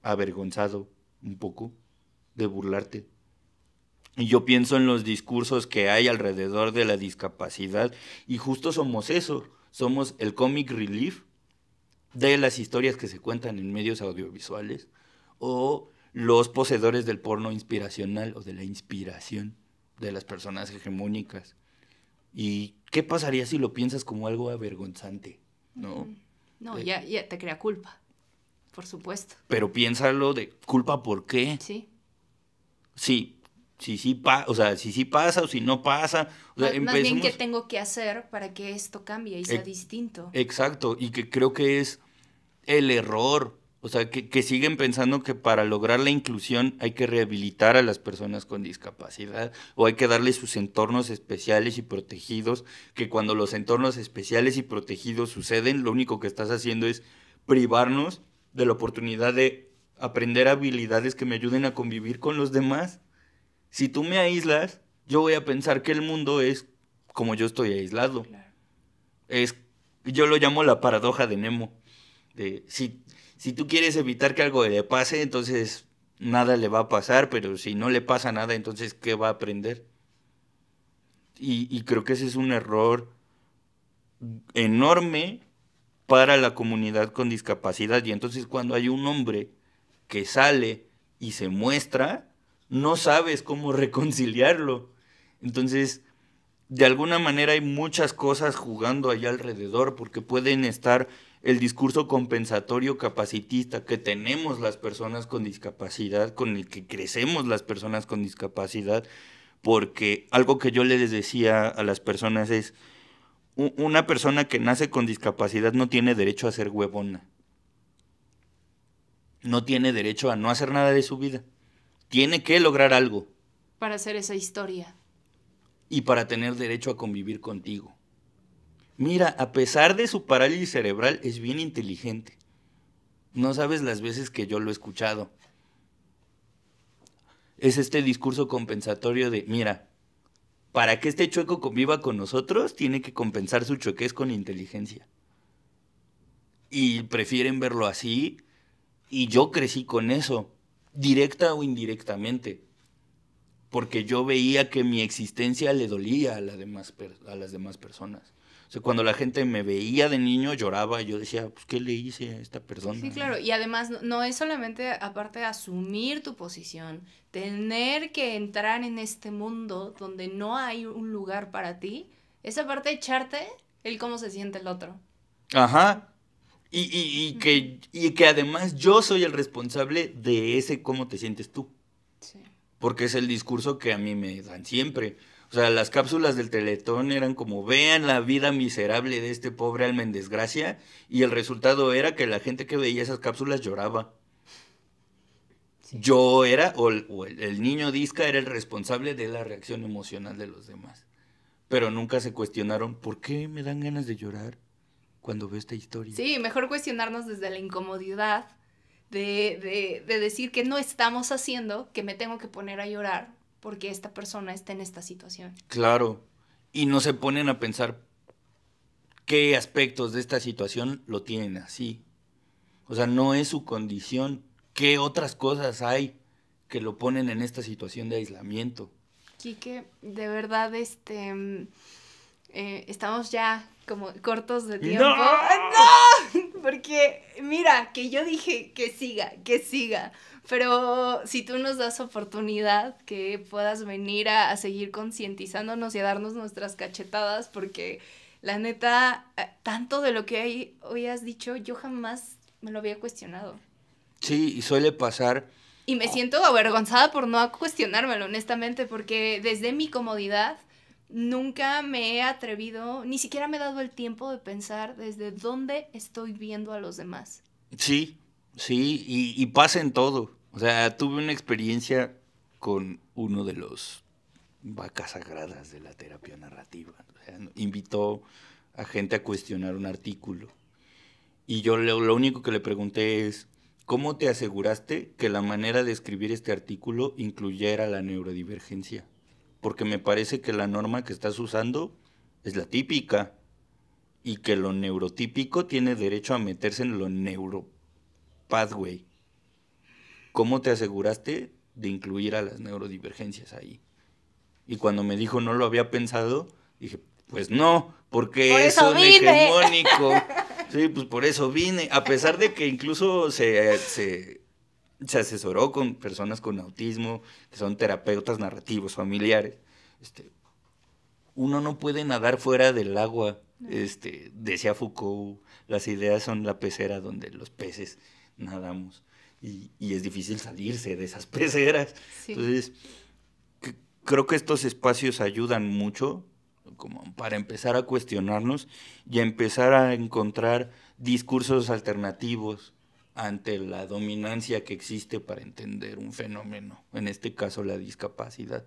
avergonzado un poco de burlarte y yo pienso en los discursos que hay alrededor de la discapacidad y justo somos eso, somos el comic relief de las historias que se cuentan en medios audiovisuales o los poseedores del porno inspiracional o de la inspiración de las personas hegemónicas. ¿Y qué pasaría si lo piensas como algo avergonzante? No, mm, no eh, ya, ya te crea culpa, por supuesto. Pero piénsalo de culpa por qué. Sí. Sí, si sí pasa, o sea, si sí pasa o si no pasa. O qué tengo que hacer para que esto cambie y sea distinto. Exacto, y que creo que es el error. O sea, que, que, siguen pensando que para lograr la inclusión hay que rehabilitar a las personas con discapacidad o hay que darles sus entornos especiales y protegidos, que cuando los entornos especiales y protegidos suceden, lo único que estás haciendo es privarnos de la oportunidad de aprender habilidades que me ayuden a convivir con los demás. Si tú me aíslas, yo voy a pensar que el mundo es como yo estoy aislado. Es, yo lo llamo la paradoja de Nemo. De, si, si tú quieres evitar que algo le pase, entonces nada le va a pasar, pero si no le pasa nada, entonces ¿qué va a aprender? Y, y creo que ese es un error enorme para la comunidad con discapacidad. Y entonces cuando hay un hombre que sale y se muestra, no sabes cómo (laughs) reconciliarlo. Entonces, de alguna manera hay muchas cosas jugando allá alrededor, porque pueden estar el discurso compensatorio capacitista que tenemos las personas con discapacidad, con el que crecemos las personas con discapacidad, porque algo que yo les decía a las personas es, una persona que nace con discapacidad no tiene derecho a ser huevona, no tiene derecho a no hacer nada de su vida tiene que lograr algo. Para hacer esa historia. Y para tener derecho a convivir contigo. Mira, a pesar de su parálisis cerebral, es bien inteligente. No sabes las veces que yo lo he escuchado. Es este discurso compensatorio de, mira, para que este chueco conviva con nosotros, tiene que compensar su chuequez con inteligencia. Y prefieren verlo así. Y yo crecí con eso directa o indirectamente, porque yo veía que mi existencia le dolía a, las demás personas. O sea, cuando la gente me veía de niño lloraba, yo decía, pues, ¿qué le hice a esta persona? Sí, claro, y además no es solamente, aparte, de asumir tu posición, tener que entrar en este mundo donde no hay un lugar para ti, esa parte echarte el cómo se siente el otro. Ajá, y, que, que además yo soy el responsable de ese cómo te sientes tú. Porque es el discurso que a mí me dan siempre. O sea, las cápsulas del Teletón eran como vean la vida miserable de este pobre alma en desgracia y el resultado era que la gente que veía esas cápsulas lloraba. Yo era, o, el, niño disca era el responsable de la reacción emocional de los demás. Pero nunca se cuestionaron, ¿por qué me dan ganas de llorar? cuando veo esta historia. Sí, mejor cuestionarnos desde la incomodidad de, de, decir que no estamos haciendo, que me tengo que poner a llorar porque esta persona está en esta situación. Claro, y no se ponen a pensar qué aspectos de esta situación lo tienen así. O sea, no es su condición. ¿Qué otras cosas hay que lo ponen en esta situación de aislamiento? Quique, de verdad, este, mm, eh, estamos ya como cortos de tiempo. ¡No! (laughs) Porque, mira, que yo dije que siga, que siga. Pero si tú nos das oportunidad que puedas venir a, seguir concientizándonos y a darnos nuestras cachetadas, porque la neta, eh, tanto de lo que hay, hoy has dicho, yo jamás me lo había cuestionado. Sí, y suele pasar. Y me oh. siento avergonzada por no cuestionármelo, honestamente, porque desde mi comodidad Nunca me he atrevido, ni siquiera me he dado el tiempo de pensar desde dónde estoy viendo a los demás. Sí, sí, y, pasa en todo. O sea, tuve una experiencia con uno de los vacas sagradas de la terapia narrativa. invitó a gente a cuestionar un artículo. Y yo lo único que le pregunté es, ¿cómo te aseguraste que la manera de escribir este artículo incluyera la neurodivergencia? porque me parece que la norma que estás usando es la típica y que lo neurotípico tiene derecho a meterse en lo neuropathway. ¿Cómo te aseguraste de incluir a las neurodivergencias ahí? Y cuando me dijo no lo había pensado, dije, pues no, porque eso, es hegemónico. (laughs) Sí, pues por eso vine, a pesar de que incluso se, eh, se se asesoró con personas con autismo, que son terapeutas narrativos, familiares. Este, uno no puede nadar fuera del agua, este, decía Foucault, las ideas son la pecera donde los peces nadamos y, y es difícil salirse de esas (laughs) peceras. Entonces, creo que estos espacios ayudan mucho como para empezar a cuestionarnos y a empezar a encontrar discursos alternativos, ante la dominancia que existe para entender un fenómeno, en este caso la discapacidad.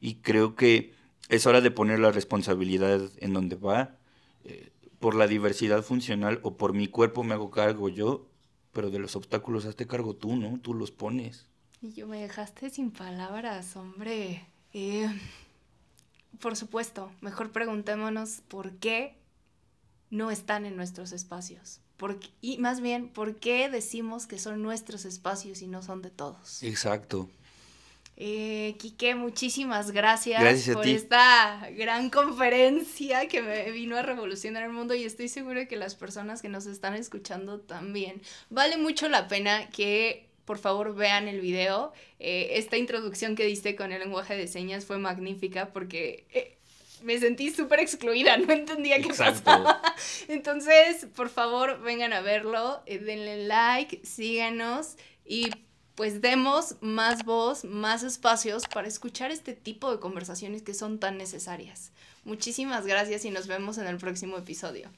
Y creo que es hora de poner la responsabilidad en donde va, eh, por la diversidad funcional o por mi cuerpo me hago cargo yo, pero de los obstáculos hazte cargo tú, ¿no? Tú los pones. Y yo me dejaste sin palabras, hombre. Eh, por supuesto, mejor preguntémonos por qué no están en nuestros espacios y más bien, ¿por qué decimos que son nuestros espacios y no son de todos? Exacto. Eh, Quique, muchísimas gracias, por esta gran conferencia que me vino a revolucionar el mundo y estoy segura que las personas que nos están escuchando también. Vale mucho la pena que por favor vean el video. Eh, esta introducción que diste con el lenguaje de señas fue magnífica porque... Eh, me sentí súper excluida, (laughs) no entendía qué pasaba. (laughs) Entonces, por favor, vengan a verlo, eh, denle like, síganos y pues demos más voz, más espacios para escuchar este tipo de conversaciones que son tan necesarias. Muchísimas gracias y nos vemos en el próximo episodio.